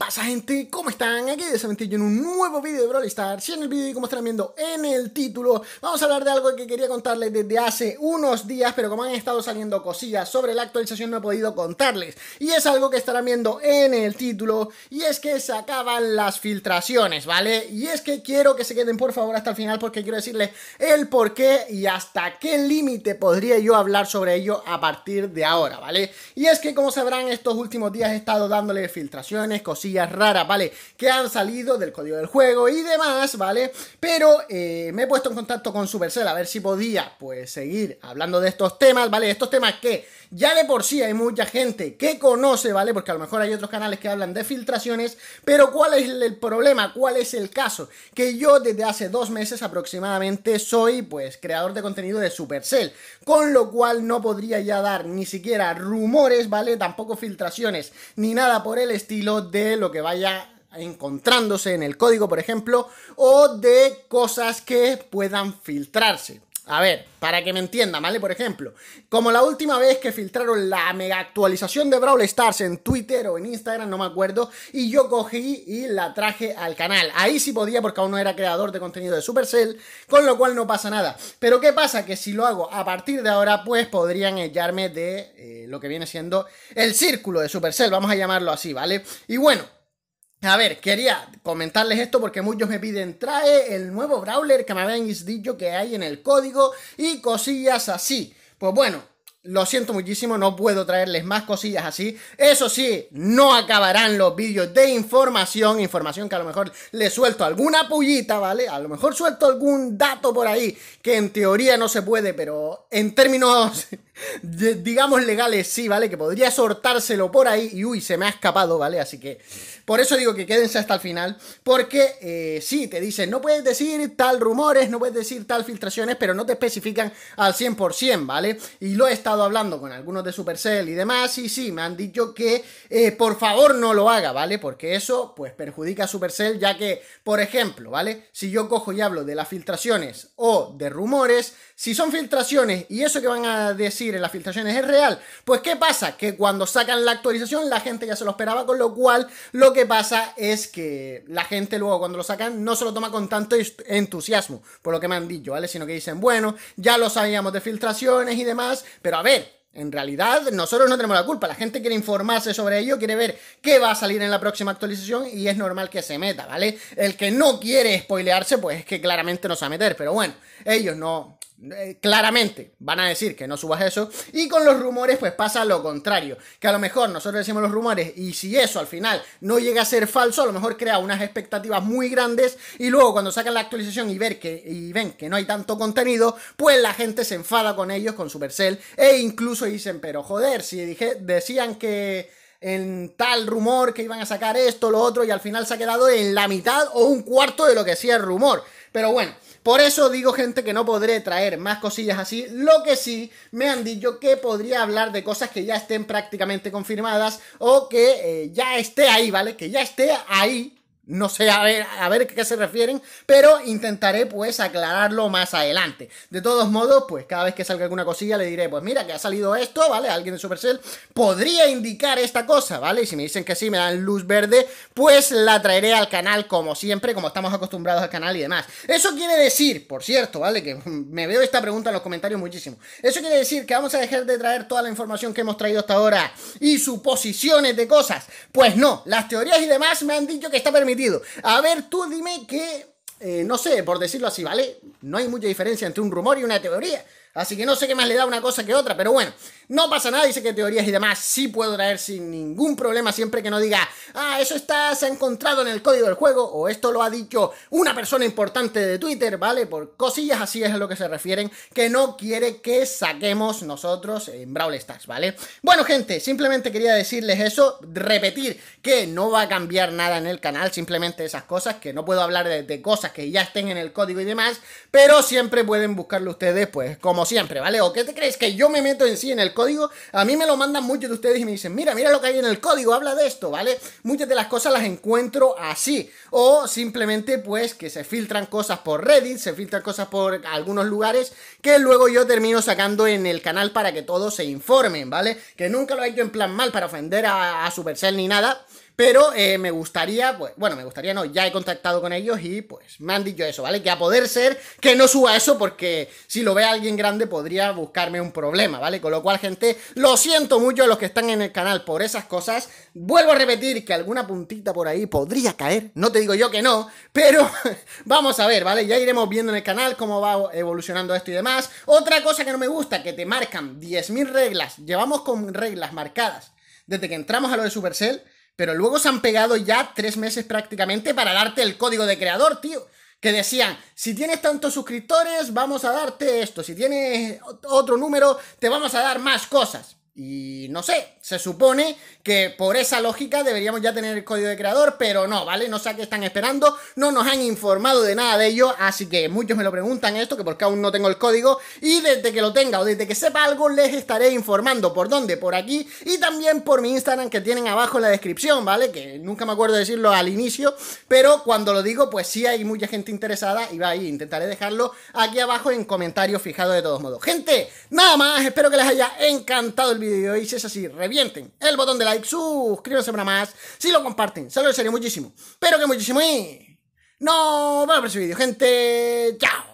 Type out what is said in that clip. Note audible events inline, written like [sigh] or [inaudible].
pasa gente? ¿Cómo están? Aquí de Sementillo en un nuevo vídeo de Brawl Stars Si en el vídeo como estarán viendo en el título Vamos a hablar de algo que quería contarles desde hace unos días Pero como han estado saliendo cosillas sobre la actualización no he podido contarles Y es algo que estarán viendo en el título Y es que se acaban las filtraciones, ¿vale? Y es que quiero que se queden por favor hasta el final Porque quiero decirles el por qué y hasta qué límite podría yo hablar sobre ello a partir de ahora, ¿vale? Y es que como sabrán estos últimos días he estado dándole filtraciones, cosillas raras, ¿vale? Que han salido del código del juego y demás, ¿vale? Pero eh, me he puesto en contacto con Supercell a ver si podía, pues, seguir hablando de estos temas, ¿vale? Estos temas que ya de por sí hay mucha gente que conoce, ¿vale? Porque a lo mejor hay otros canales que hablan de filtraciones, pero ¿cuál es el problema? ¿Cuál es el caso? Que yo desde hace dos meses aproximadamente soy, pues, creador de contenido de Supercell, con lo cual no podría ya dar ni siquiera rumores, ¿vale? Tampoco filtraciones, ni nada por el estilo del lo que vaya encontrándose en el código, por ejemplo, o de cosas que puedan filtrarse. A ver, para que me entiendan, ¿vale? Por ejemplo, como la última vez que filtraron la mega actualización de Brawl Stars en Twitter o en Instagram, no me acuerdo, y yo cogí y la traje al canal. Ahí sí podía porque aún no era creador de contenido de Supercell, con lo cual no pasa nada. Pero ¿qué pasa? Que si lo hago a partir de ahora, pues podrían echarme de eh, lo que viene siendo el círculo de Supercell, vamos a llamarlo así, ¿vale? Y bueno, a ver, quería comentarles esto porque muchos me piden, trae el nuevo Brawler que me habían dicho que hay en el código y cosillas así. Pues bueno, lo siento muchísimo, no puedo traerles más cosillas así. Eso sí, no acabarán los vídeos de información, información que a lo mejor le suelto alguna pullita, ¿vale? A lo mejor suelto algún dato por ahí que en teoría no se puede, pero en términos digamos legales, sí, ¿vale? Que podría sortárselo por ahí y uy, se me ha escapado, ¿vale? Así que por eso digo que quédense hasta el final, porque eh, sí, te dicen, no puedes decir tal rumores, no puedes decir tal filtraciones, pero no te especifican al 100%, ¿vale? Y lo he estado hablando con algunos de Supercell y demás, y sí, me han dicho que eh, por favor no lo haga, ¿vale? Porque eso, pues, perjudica a Supercell, ya que, por ejemplo, ¿vale? Si yo cojo y hablo de las filtraciones o de rumores, si son filtraciones y eso que van a decir, en las filtraciones es real. Pues ¿qué pasa? Que cuando sacan la actualización la gente ya se lo esperaba, con lo cual lo que pasa es que la gente luego cuando lo sacan no se lo toma con tanto entusiasmo, por lo que me han dicho, ¿vale? Sino que dicen, bueno, ya lo sabíamos de filtraciones y demás, pero a ver, en realidad, nosotros no tenemos la culpa. La gente quiere informarse sobre ello, quiere ver qué va a salir en la próxima actualización y es normal que se meta, ¿vale? El que no quiere spoilearse, pues es que claramente no se va a meter. Pero bueno, ellos no, eh, claramente van a decir que no subas eso. Y con los rumores, pues pasa lo contrario. Que a lo mejor nosotros decimos los rumores y si eso al final no llega a ser falso, a lo mejor crea unas expectativas muy grandes y luego cuando sacan la actualización y, ver que, y ven que no hay tanto contenido, pues la gente se enfada con ellos, con Supercell, e incluso dicen, pero joder, si dije, decían que en tal rumor que iban a sacar esto, lo otro, y al final se ha quedado en la mitad o un cuarto de lo que decía el rumor. Pero bueno, por eso digo, gente, que no podré traer más cosillas así. Lo que sí me han dicho que podría hablar de cosas que ya estén prácticamente confirmadas o que eh, ya esté ahí, ¿vale? Que ya esté ahí no sé a ver, a ver qué se refieren, pero intentaré pues aclararlo más adelante. De todos modos, pues cada vez que salga alguna cosilla le diré, pues mira que ha salido esto, ¿vale? Alguien de Supercell podría indicar esta cosa, ¿vale? Y si me dicen que sí, me dan luz verde, pues la traeré al canal como siempre, como estamos acostumbrados al canal y demás. Eso quiere decir, por cierto, ¿vale? Que [laughs] me veo esta pregunta en los comentarios muchísimo. Eso quiere decir que vamos a dejar de traer toda la información que hemos traído hasta ahora y suposiciones de cosas. Pues no, las teorías y demás me han dicho que está permitido a ver, tú dime que, eh, no sé, por decirlo así, ¿vale? No hay mucha diferencia entre un rumor y una teoría. Así que no sé qué más le da una cosa que otra, pero bueno, no pasa nada, dice que teorías y demás sí puedo traer sin ningún problema siempre que no diga, ah, eso está, se ha encontrado en el código del juego, o esto lo ha dicho una persona importante de Twitter, ¿vale? Por cosillas así es a lo que se refieren, que no quiere que saquemos nosotros en Brawl Stars, ¿vale? Bueno, gente, simplemente quería decirles eso, repetir que no va a cambiar nada en el canal, simplemente esas cosas, que no puedo hablar de, de cosas que ya estén en el código y demás, pero siempre pueden buscarlo ustedes, pues, como como siempre, ¿vale? ¿O qué te crees que yo me meto en sí en el código? A mí me lo mandan muchos de ustedes y me dicen, mira, mira lo que hay en el código, habla de esto, ¿vale? Muchas de las cosas las encuentro así. O simplemente pues que se filtran cosas por Reddit, se filtran cosas por algunos lugares que luego yo termino sacando en el canal para que todos se informen, ¿vale? Que nunca lo ha hecho en plan mal para ofender a, a Supercell ni nada. Pero eh, me gustaría, pues, bueno, me gustaría no, ya he contactado con ellos y pues me han dicho eso, ¿vale? Que a poder ser que no suba eso porque si lo ve alguien grande podría buscarme un problema, ¿vale? Con lo cual, gente, lo siento mucho a los que están en el canal por esas cosas. Vuelvo a repetir que alguna puntita por ahí podría caer, no te digo yo que no, pero [laughs] vamos a ver, ¿vale? Ya iremos viendo en el canal cómo va evolucionando esto y demás. Otra cosa que no me gusta, que te marcan 10.000 reglas, llevamos con reglas marcadas desde que entramos a lo de Supercell pero luego se han pegado ya tres meses prácticamente para darte el código de creador, tío. Que decían, si tienes tantos suscriptores, vamos a darte esto. Si tienes otro número, te vamos a dar más cosas. Y no sé, se supone que por esa lógica deberíamos ya tener el código de creador, pero no, ¿vale? No sé a qué están esperando, no nos han informado de nada de ello, así que muchos me lo preguntan esto, que porque aún no tengo el código, y desde que lo tenga o desde que sepa algo les estaré informando por dónde, por aquí, y también por mi Instagram que tienen abajo en la descripción, ¿vale? Que nunca me acuerdo de decirlo al inicio, pero cuando lo digo, pues sí hay mucha gente interesada, y va ahí, intentaré dejarlo aquí abajo en comentarios fijados de todos modos. Gente, nada más, espero que les haya encantado el video y es así, revienten el botón de like, suscríbanse para más, si lo comparten, se lo muchísimo. Pero que muchísimo y... No, vemos a próximo ese gente. Chao.